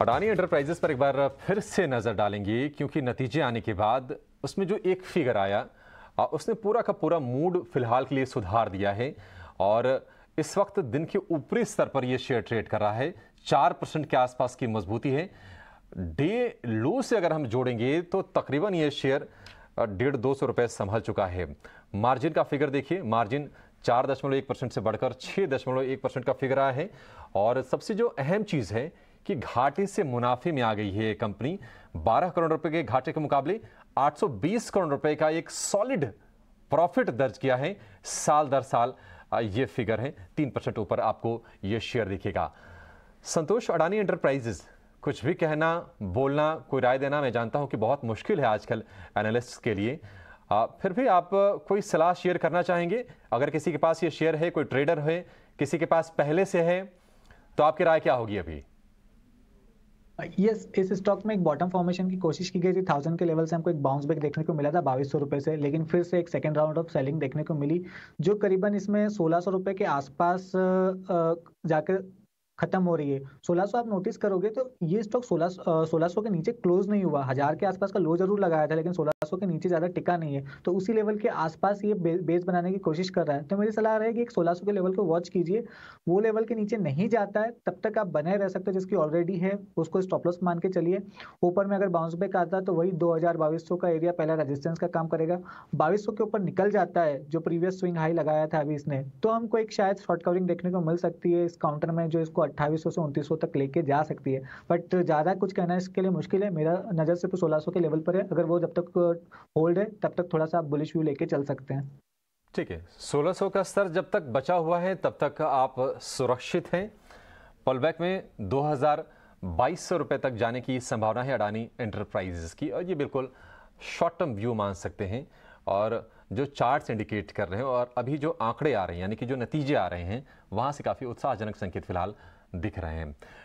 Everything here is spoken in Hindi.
अडानी एंटरप्राइजेस पर एक बार फिर से नज़र डालेंगे क्योंकि नतीजे आने के बाद उसमें जो एक फिगर आया उसने पूरा का पूरा मूड फिलहाल के लिए सुधार दिया है और इस वक्त दिन के ऊपरी स्तर पर यह शेयर ट्रेड कर रहा है चार परसेंट के आसपास की मजबूती है डे लो से अगर हम जोड़ेंगे तो तकरीबन ये शेयर डेढ़ दो सौ रुपये संभल चुका है मार्जिन का फिगर देखिए मार्जिन चार दशमलव एक परसेंट से बढ़कर छः दशमलव एक परसेंट का फिगर आया है और सबसे जो अहम चीज़ है कि घाटे से मुनाफे में आ गई है कंपनी 12 करोड़ रुपए के घाटे के मुकाबले 820 करोड़ रुपए का एक सॉलिड प्रॉफिट दर्ज किया है साल दर साल ये फिगर है तीन परसेंट ऊपर आपको ये शेयर दिखेगा संतोष अडानी एंटरप्राइजेस कुछ भी कहना बोलना कोई राय देना मैं जानता हूं कि बहुत मुश्किल है आजकल एनालिस्ट के लिए आ, फिर भी आप कोई सलाह शेयर करना चाहेंगे अगर किसी के पास ये शेयर है कोई ट्रेडर है किसी के पास पहले से है तो आपकी राय क्या होगी अभी यस yes, इस स्टॉक में एक बॉटम फॉर्मेशन की कोशिश की गई थी थाउजेंड के लेवल से हमको एक बाउंस बैक देखने को मिला था बाईस सौ रुपये से लेकिन फिर से एक सेकेंड राउंड ऑफ सेलिंग देखने को मिली जो करीबन इसमें सोलह सौ रुपये के आसपास जाकर खत्म हो रही है सोलह आप नोटिस करोगे तो ये स्टॉक सोलह सोलह के नीचे क्लोज नहीं हुआ हजार के आसपास का लो जरूर लगाया था लेकिन सोलह के नीचे ज़्यादा टिका नहीं है तो उसी लेवल के आसपास ये बेस बनाने की कोशिश कर रहा है तो मेरी सलाह रहेगी एक सोलह के लेवल को वॉच कीजिए वो लेवल के नीचे नहीं जाता है तब तक आप बने रह सकते जिसकी ऑलरेडी है उसको स्टॉप मान के चलिए ऊपर में अगर बाउंस बैक आता है तो वही दो का एरिया पहला रजिस्टेंस का काम करेगा बाईस के ऊपर निकल जाता है जो प्रीवियस स्विंग हाई लगाया था अभी इसने तो हमको एक शायद शॉर्ट कवरिंग देखने को मिल सकती है इस काउंटर में जो इसको अट्ठाईस से उनतीस तक लेके जा सकती है बट ज़्यादा कुछ कहना इसके लिए मुश्किल है मेरा नज़र सिर्फ सोलह के लेवल पर है अगर वो जब तक होल्ड uh, है तब तक थोड़ा सा आप बुलिश व्यू लेके चल सकते हैं ठीक है सोलह का स्तर जब तक बचा हुआ है तब तक आप सुरक्षित हैं पॉलबैक में दो हज़ार बाईस सौ रुपये तक जाने की संभावना है अडानी इंटरप्राइजेस की और ये बिल्कुल शॉर्ट टर्म व्यू मान सकते हैं और जो चार्ट्स इंडिकेट कर रहे हैं और अभी जो आंकड़े आ रहे हैं यानी कि जो नतीजे आ रहे हैं वहाँ से काफ़ी उत्साहजनक संकेत फिलहाल दिख रहे हैं